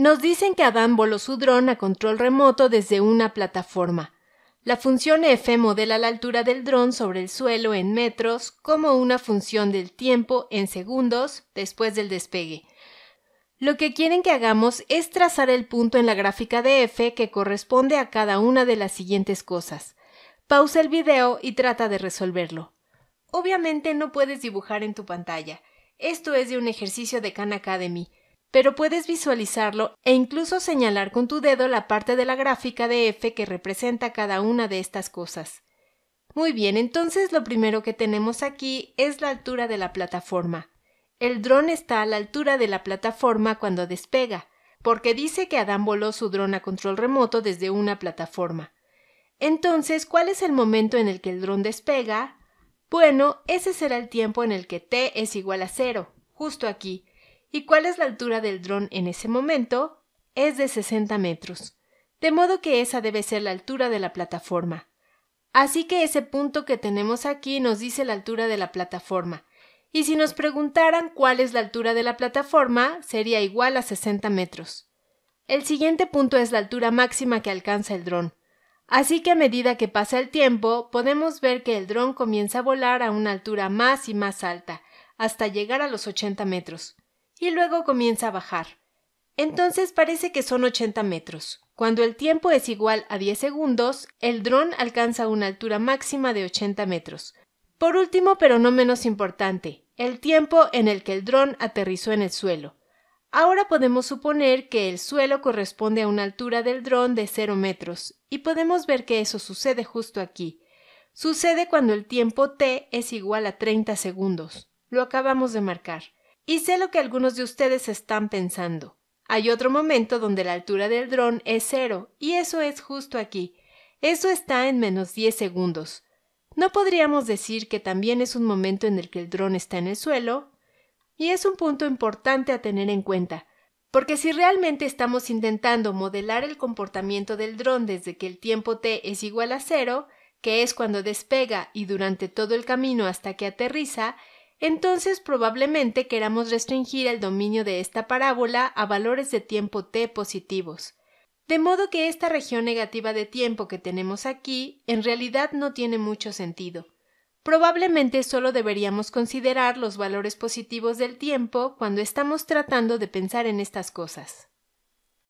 Nos dicen que Adán voló su dron a control remoto desde una plataforma. La función f modela la altura del dron sobre el suelo en metros como una función del tiempo en segundos después del despegue. Lo que quieren que hagamos es trazar el punto en la gráfica de f que corresponde a cada una de las siguientes cosas. Pausa el video y trata de resolverlo. Obviamente no puedes dibujar en tu pantalla. Esto es de un ejercicio de Khan Academy pero puedes visualizarlo e incluso señalar con tu dedo la parte de la gráfica de F que representa cada una de estas cosas. Muy bien, entonces lo primero que tenemos aquí es la altura de la plataforma. El dron está a la altura de la plataforma cuando despega, porque dice que Adán voló su dron a control remoto desde una plataforma. Entonces, ¿cuál es el momento en el que el dron despega? Bueno, ese será el tiempo en el que t es igual a cero, justo aquí, ¿Y cuál es la altura del dron en ese momento? Es de 60 metros. De modo que esa debe ser la altura de la plataforma. Así que ese punto que tenemos aquí nos dice la altura de la plataforma. Y si nos preguntaran cuál es la altura de la plataforma, sería igual a 60 metros. El siguiente punto es la altura máxima que alcanza el dron. Así que a medida que pasa el tiempo, podemos ver que el dron comienza a volar a una altura más y más alta, hasta llegar a los 80 metros y luego comienza a bajar. Entonces parece que son 80 metros. Cuando el tiempo es igual a 10 segundos, el dron alcanza una altura máxima de 80 metros. Por último, pero no menos importante, el tiempo en el que el dron aterrizó en el suelo. Ahora podemos suponer que el suelo corresponde a una altura del dron de 0 metros, y podemos ver que eso sucede justo aquí. Sucede cuando el tiempo t es igual a 30 segundos. Lo acabamos de marcar. Y sé lo que algunos de ustedes están pensando. Hay otro momento donde la altura del dron es cero, y eso es justo aquí. Eso está en menos 10 segundos. ¿No podríamos decir que también es un momento en el que el dron está en el suelo? Y es un punto importante a tener en cuenta, porque si realmente estamos intentando modelar el comportamiento del dron desde que el tiempo t es igual a cero, que es cuando despega y durante todo el camino hasta que aterriza, entonces probablemente queramos restringir el dominio de esta parábola a valores de tiempo t positivos. De modo que esta región negativa de tiempo que tenemos aquí en realidad no tiene mucho sentido. Probablemente solo deberíamos considerar los valores positivos del tiempo cuando estamos tratando de pensar en estas cosas.